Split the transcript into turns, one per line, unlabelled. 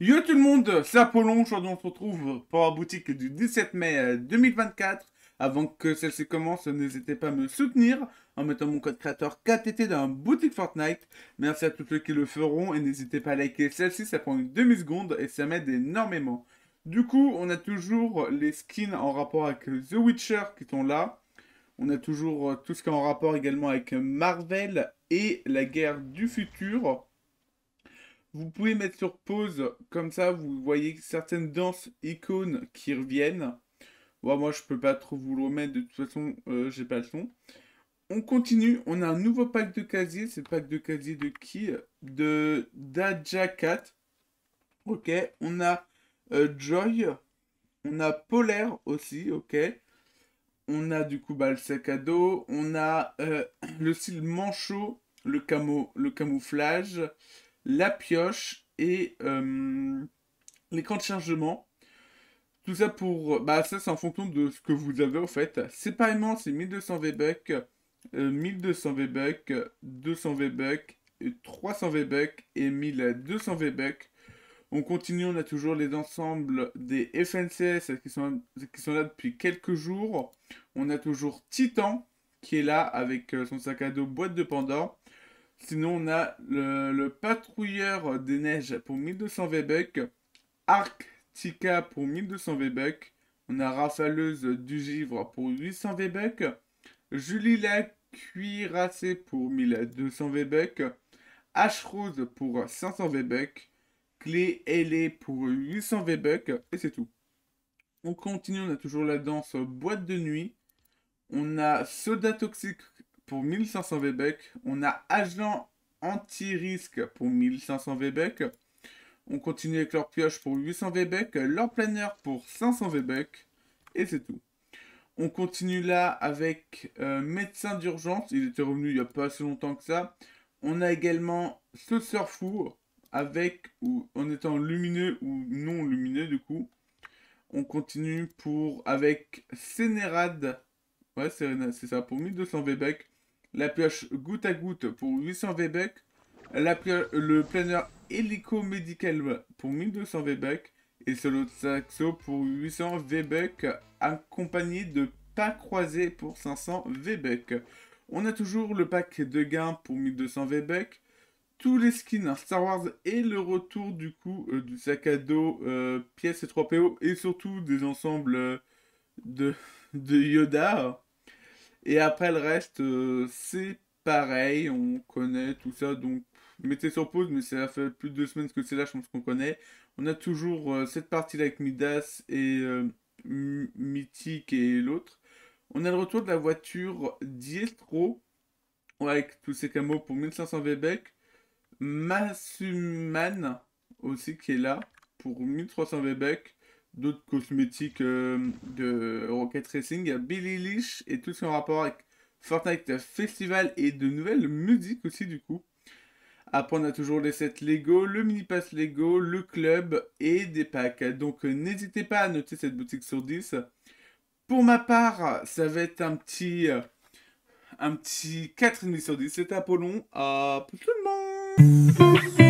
Yo tout le monde, c'est Apollon, aujourd'hui on se retrouve pour la boutique du 17 mai 2024. Euh, Avant que celle-ci commence, n'hésitez pas à me soutenir en mettant mon code créateur KTT dans la boutique Fortnite. Merci à tous ceux qui le feront et n'hésitez pas à liker celle-ci, ça prend une demi-seconde et ça m'aide énormément. Du coup, on a toujours les skins en rapport avec The Witcher qui sont là. On a toujours euh, tout ce qui est en rapport également avec Marvel et la guerre du futur. Vous pouvez mettre sur pause, comme ça vous voyez certaines danses icônes qui reviennent. moi je peux pas trop vous le remettre, de toute façon euh, j'ai pas le son. On continue, on a un nouveau pack de casiers. c'est le pack de casiers de qui De Daja Ok, on a euh, Joy, on a Polaire aussi, ok. On a du coup bah, le sac à dos, on a euh, le style manchot, le, camo, le camouflage, la pioche et euh, l'écran de chargement. Tout ça pour... Bah ça c'est en fonction de ce que vous avez en fait. Séparément c'est 1200 v 1200 v 200 V-Bucks, 300 v et 1200 V-Bucks. On continue, on a toujours les ensembles des FNCS qui sont, qui sont là depuis quelques jours. On a toujours Titan qui est là avec euh, son sac à dos boîte de Pandore. Sinon, on a le, patrouilleur des neiges pour 1200 v Arctica pour 1200 v On a Rafaleuse du Givre pour 800 V-Bucks. Julie la Cuirassée pour 1200 V-Bucks. rose pour 500 v Clé ailée pour 800 v Et c'est tout. On continue, on a toujours la danse boîte de nuit. On a Soda toxique pour 1500 VBEC. On a Agent Anti-Risque pour 1500 VBEC. On continue avec leur pioche pour 800 VBEC, leur planeur pour 500 VBEC, et c'est tout. On continue là avec euh, Médecin d'urgence, il était revenu il n'y a pas si longtemps que ça. On a également Sauceur Four, avec ou en étant lumineux ou non lumineux du coup. On continue pour avec Sénérade, ouais c'est ça, pour 1200 VBEC la pioche goutte à goutte pour 800 V-Bucks, le planeur hélico médical pour 1200 V-Bucks et solo saxo pour 800 v accompagné de pas croisés pour 500 v On a toujours le pack de gains pour 1200 v tous les skins Star Wars et le retour du coup euh, du sac à dos, euh, pièces et 3PO et surtout des ensembles euh, de, de Yoda. Et après le reste, euh, c'est pareil, on connaît tout ça, donc mettez sur pause, mais ça fait plus de deux semaines que c'est là, je pense qu'on connaît. On a toujours euh, cette partie-là avec Midas et euh, Mythique et l'autre. On a le retour de la voiture Diestro, avec tous ces camos pour 1500 Vbec. Masuman aussi qui est là pour 1300 Vbec d'autres cosmétiques euh, de Rocket Racing. Billy Leash et tout ce qui est en rapport avec Fortnite Festival et de nouvelles musiques aussi du coup. Après, on a toujours les sets Lego, le mini pass Lego, le club et des packs. Donc, euh, n'hésitez pas à noter cette boutique sur 10. Pour ma part, ça va être un petit, euh, un petit 4,5 sur 10. C'est Apollon. À plus le monde!